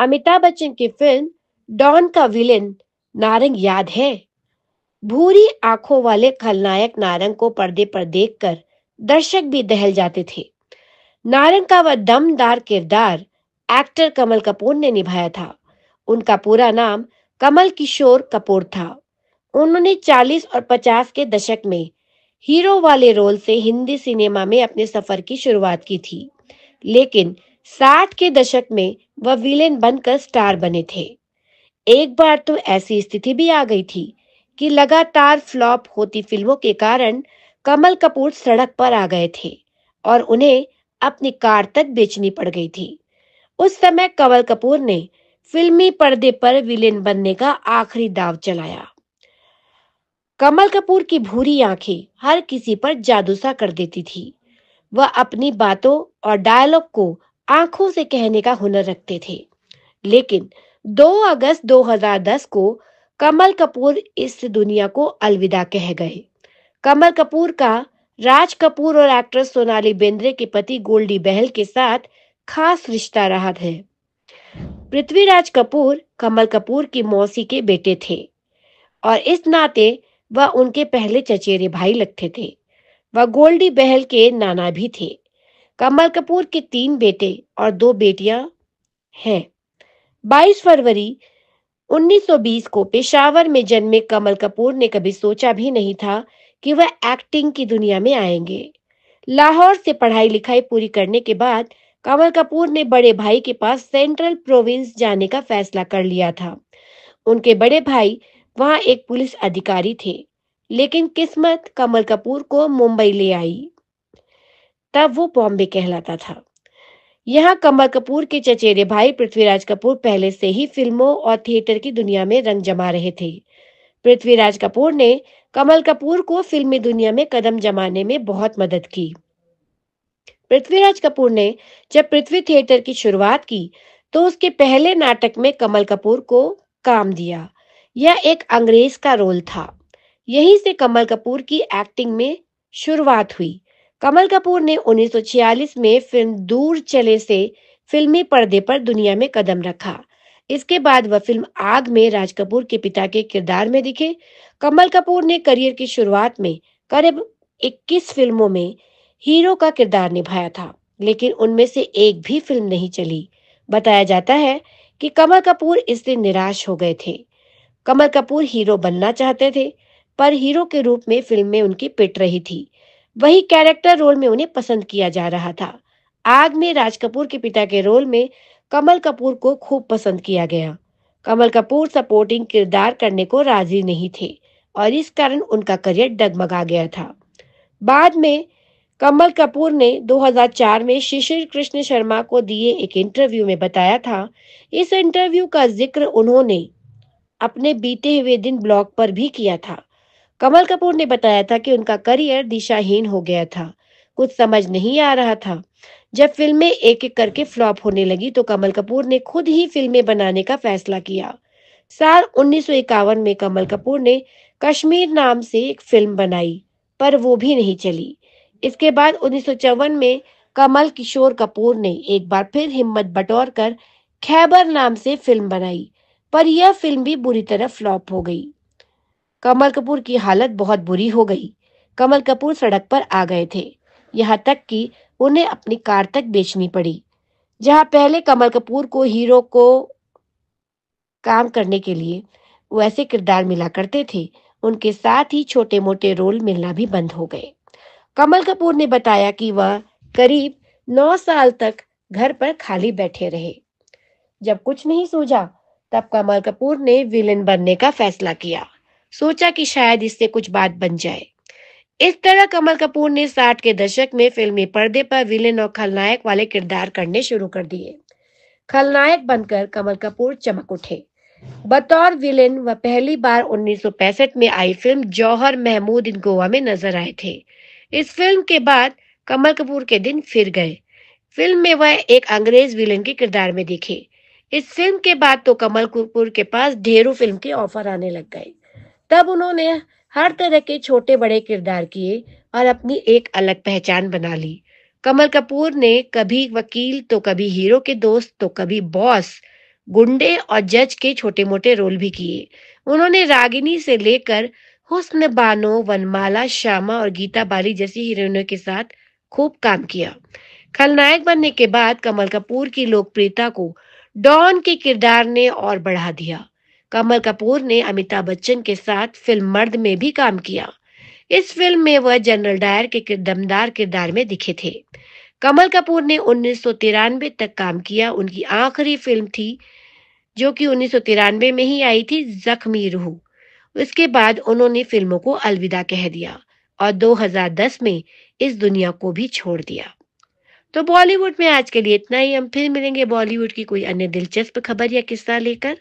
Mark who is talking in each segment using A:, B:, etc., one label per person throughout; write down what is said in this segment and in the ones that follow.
A: अमिताभ बच्चन की film Don का villain Narang याद है भूरी आंखों वाले खलनायक नारंग को पर्दे पर देखकर दर्शक भी दहल जाते थे नारंग का वह दमदार किरदार एक्टर कमल कपूर ने निभाया था उनका पूरा नाम कमल किशोर कपूर था उन्होंने 40 और 50 के दशक में हीरो वाले रोल से हिंदी सिनेमा में अपने सफर की शुरुआत की थी लेकिन साठ के दशक में वह विलेन बनकर स्टार बने थे एक बार तो ऐसी स्थिति भी आ गई थी कि लगातार फ्लॉप होती फिल्मों के कारण कमल कपूर सड़क पर आ गए थे और उन्हें अपनी कार तक बेचनी पड़ गई थी उस समय कमल कपूर ने फिल्मी पर्दे पर विलेन बनने का आखिरी दाव चलाया कमल कपूर की भूरी आंखें हर किसी पर जादू सा कर देती थी वह अपनी बातों और डायलॉग को आंखों से कहने का हुनर रखते थे लेकिन 2 अगस्त 2010 को कमल कपूर इस दुनिया को अलविदा कह गए कमल कपूर का राज कपूर और एक्ट्रेस सोनाली बेंद्रे के पति गोल्डी बहल के साथ खास रिश्ता रहा है पृथ्वीराज कपूर कमल कपूर की मौसी के बेटे थे और इस नाते वह उनके पहले चचेरे भाई लगते थे वह गोल्डी बहल के नाना भी थे कमल कपूर के तीन बेटे और दो बेटियां हैं 22 फरवरी 1920 को पेशावर में जन्मे कमल कपूर ने कभी सोचा भी नहीं था कि वह एक्टिंग की दुनिया में आएंगे लाहौर से पढ़ाई लिखाई पूरी करने के बाद कमल कपूर ने बड़े भाई के पास सेंट्रल प्रोविंस जाने का फैसला कर लिया था उनके बड़े भाई वहां एक पुलिस अधिकारी थे लेकिन किस्मत कमल कपूर को मुंबई ले आई तब वो बॉम्बे कहलाता था यहाँ कमल कपूर के चचेरे भाई पृथ्वीराज कपूर पहले से ही फिल्मों और थिएटर की दुनिया में रंग जमा रहे थे पृथ्वीराज कपूर ने कमल कपूर को फिल्मी दुनिया में कदम जमाने में बहुत मदद की पृथ्वीराज कपूर ने जब पृथ्वी थिएटर की शुरुआत की तो उसके पहले नाटक में कमल कपूर को काम दिया यह एक अंग्रेज का रोल था यहीं से कमल कपूर की एक्टिंग में शुरुआत हुई कमल कपूर ने 1946 में फिल्म दूर चले से फिल्मी पर्दे पर दुनिया में कदम रखा इसके बाद वह फिल्म आग में राज कपूर के पिता के किरदार में दिखे कमल कपूर ने करियर की शुरुआत में करीब 21 फिल्मों में हीरो का किरदार निभाया था लेकिन उनमें से एक भी फिल्म नहीं चली बताया जाता है कि कमल कपूर इससे निराश हो गए थे कमल कपूर हीरो बनना चाहते थे पर हीरो के रूप में फिल्म में उनकी पिट रही थी वही कैरेक्टर रोल में उन्हें पसंद किया जा रहा था आग में राज कपूर के पिता के रोल में कमल कपूर को खूब पसंद किया गया कमल कपूर सपोर्टिंग किरदार करने को राजी नहीं थे और इस कारण उनका करियर डगमगा गया था बाद में कमल कपूर ने 2004 में शिशिर कृष्ण शर्मा को दिए एक इंटरव्यू में बताया था इस इंटरव्यू का जिक्र उन्होंने अपने बीते हुए दिन ब्लॉग पर भी किया था कमल कपूर ने बताया था कि उनका करियर दिशाहीन हो गया था कुछ समझ नहीं आ रहा था जब फिल्में एक एक करके फ्लॉप होने लगी तो कमल कपूर ने खुद ही फिल्में बनाने का फैसला किया साल उन्नीस में कमल कपूर ने कश्मीर नाम से एक फिल्म बनाई पर वो भी नहीं चली इसके बाद उन्नीस में कमल किशोर कपूर ने एक बार फिर हिम्मत बटोर कर खैबर नाम से फिल्म बनाई पर यह फिल्म भी बुरी तरह फ्लॉप हो गई कमल कपूर की हालत बहुत बुरी हो गई कमल कपूर सड़क पर आ गए थे यहाँ तक कि उन्हें अपनी कार तक बेचनी पड़ी जहाँ पहले कमल कपूर को हीरो को काम करने के लिए वैसे किरदार मिला करते थे उनके साथ ही छोटे मोटे रोल मिलना भी बंद हो गए कमल कपूर ने बताया कि वह करीब नौ साल तक घर पर खाली बैठे रहे जब कुछ नहीं सूझा तब कमल कपूर ने विलेन बनने का फैसला किया सोचा कि शायद इससे कुछ बात बन जाए इस तरह कमल कपूर ने साठ के दशक में फिल्मी पर्दे पर विलेन और खलनायक वाले किरदार करने शुरू कर दिए खलनायक बनकर कमल कपूर चमक उठे बतौर विलेन वह पहली बार 1965 में आई फिल्म जौहर महमूद इन गोवा में नजर आए थे इस फिल्म के बाद कमल कपूर के दिन फिर गए फिल्म में वह एक अंग्रेज विलेन के किरदार में दिखे इस फिल्म के बाद तो कमल कपूर के पास ढेरों फिल्म के ऑफर आने लग गए तब उन्होंने हर तरह के छोटे बड़े किरदार किए और अपनी एक अलग पहचान बना ली कमल कपूर ने कभी वकील तो कभी हीरो के दोस्त तो कभी बॉस गुंडे और जज के छोटे मोटे रोल भी किए उन्होंने रागिनी से लेकर हुस्न बानो वनमाला श्यामा और गीता बाली जैसी हीरोइनों के साथ खूब काम किया खलनायक बनने के बाद कमल कपूर की लोकप्रियता को डॉन के किरदार ने और बढ़ा दिया कमल कपूर ने अमिताभ बच्चन के साथ फिल्म मर्द में भी काम किया इस फिल्म में वह जनरल डायर के दमदार किरदार में दिखे थे कमल कपूर ने उन्नीस तक काम किया उनकी आखिरी फिल्म थी जो कि उन्नीस में ही आई थी जख्मी रूह उसके बाद उन्होंने फिल्मों को अलविदा कह दिया और 2010 में इस दुनिया को भी छोड़ दिया तो बॉलीवुड में आज के लिए इतना ही हम फिर मिलेंगे बॉलीवुड की कोई अन्य दिलचस्प खबर या किस्सा लेकर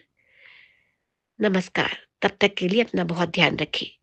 A: नमस्कार तब तक के लिए अपना बहुत ध्यान रखिए